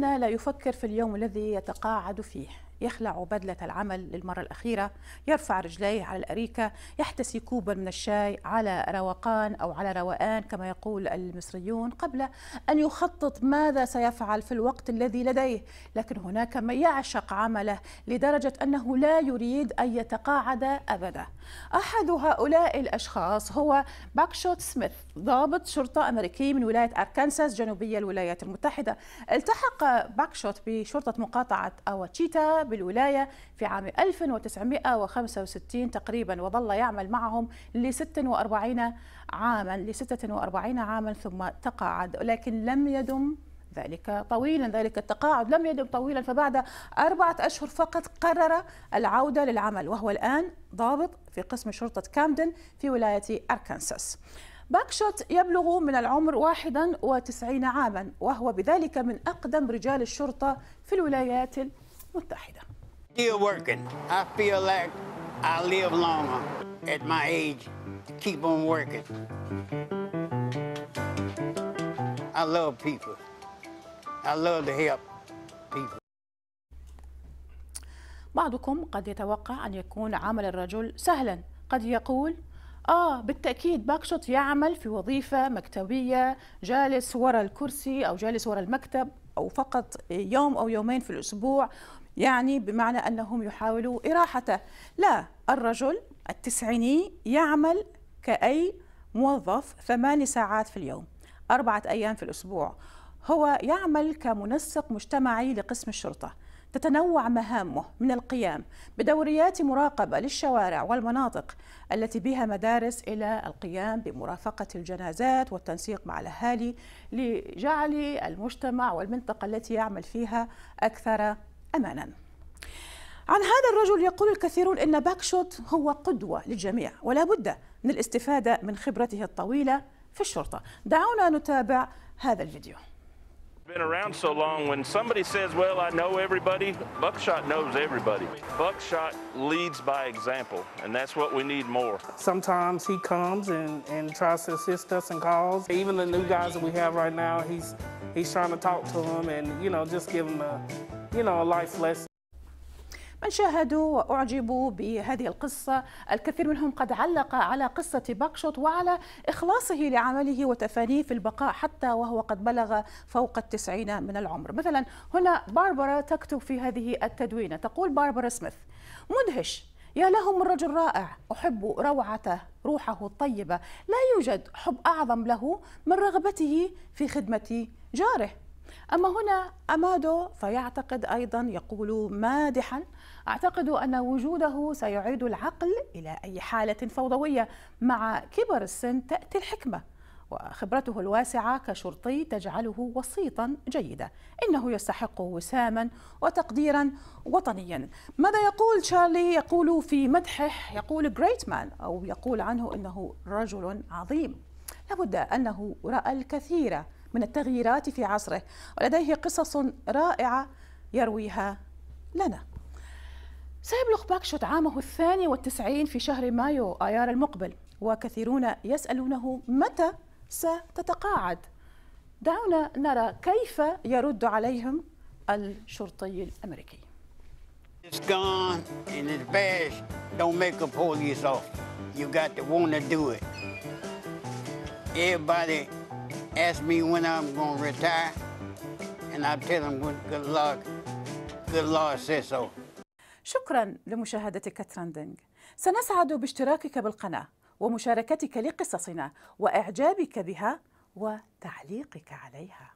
لا يفكر في اليوم الذي يتقاعد فيه يخلع بدلة العمل للمرة الأخيرة يرفع رجليه على الأريكة يحتسي كوبا من الشاي على روقان أو على روقان كما يقول المصريون قبل أن يخطط ماذا سيفعل في الوقت الذي لديه لكن هناك من يعشق عمله لدرجة أنه لا يريد أن يتقاعد أبدا أحد هؤلاء الأشخاص هو باكشوت سميث ضابط شرطة أمريكي من ولاية أركانساس جنوبية الولايات المتحدة التحق باكشوت بشرطة مقاطعة أواتشيتا بالولاية في عام 1965 تقريبا وظل يعمل معهم ل 46 عاما ل 46 عاما ثم تقاعد لكن لم يدم ذلك طويلا ذلك التقاعد لم يدم طويلا فبعد أربعة أشهر فقط قرر العودة للعمل وهو الآن ضابط في قسم شرطة كامدن في ولاية أركنساس باكشوت يبلغ من العمر 91 عاما وهو بذلك من أقدم رجال الشرطة في الولايات المتحدة Still working. I feel like I live longer at my age to keep on working. I love people. I love to help people. بعضكم قد يتوقع أن يكون عمل الرجل سهلا قد يقول آه بالتأكيد باكشوت يعمل في وظيفة مكتبية جالس وراء الكرسي أو جالس وراء المكتب أو فقط يوم أو يومين في الأسبوع يعني بمعنى أنهم يحاولوا إراحته لا الرجل التسعيني يعمل كأي موظف ثمان ساعات في اليوم أربعة أيام في الأسبوع هو يعمل كمنسق مجتمعي لقسم الشرطة تتنوع مهامه من القيام بدوريات مراقبة للشوارع والمناطق التي بها مدارس إلى القيام بمرافقة الجنازات والتنسيق مع الأهالي لجعل المجتمع والمنطقة التي يعمل فيها أكثر أمانا عن هذا الرجل يقول الكثيرون إن باكشوت هو قدوة للجميع ولا بد من الاستفادة من خبرته الطويلة في الشرطة دعونا نتابع هذا الفيديو been around so long when somebody says well i know everybody buckshot knows everybody buckshot leads by example and that's what we need more sometimes he comes and, and tries to assist us in calls even the new guys that we have right now he's he's trying to talk to them and you know just give them a you know, lifeless. من شاهدوا واعجبوا بهذه القصه الكثير منهم قد علق على قصه باكشوت وعلى اخلاصه لعمله وتفانيه في البقاء حتى وهو قد بلغ فوق التسعين من العمر مثلا هنا باربرا تكتب في هذه التدوينه تقول باربرا سميث مدهش يا له من رجل رائع أحب روعته روحه الطيبة لا يوجد حب أعظم له من رغبته في خدمة جاره أما هنا أمادو فيعتقد أيضا يقول مادحا أعتقد أن وجوده سيعيد العقل إلى أي حالة فوضوية مع كبر السن تأتي الحكمة وخبرته الواسعة كشرطي تجعله وسيطا جيدا إنه يستحق وساما وتقديرا وطنيا ماذا يقول تشارلي يقول في مدحه يقول great man أو يقول عنه إنه رجل عظيم لابد أنه رأى الكثير من التغييرات في عصره ولديه قصص رائعة يرويها لنا سيبلغ باكشوت عامه الثاني والتسعين في شهر مايو آيار المقبل وكثيرون يسألونه متى ستتقاعد دعونا نرى كيف يرد عليهم الشرطي الأمريكي It's gone and it's bad. Don't make a police officer. You got to want to do it. Everybody ask me when I'm gonna retire, and I tell them good luck. Good Lord says so. شكرا لمشاهدتك ترندنج. سنسعد باشتراكك بالقناة ومشاركتك لقصصنا وإعجابك بها وتعليقك عليها.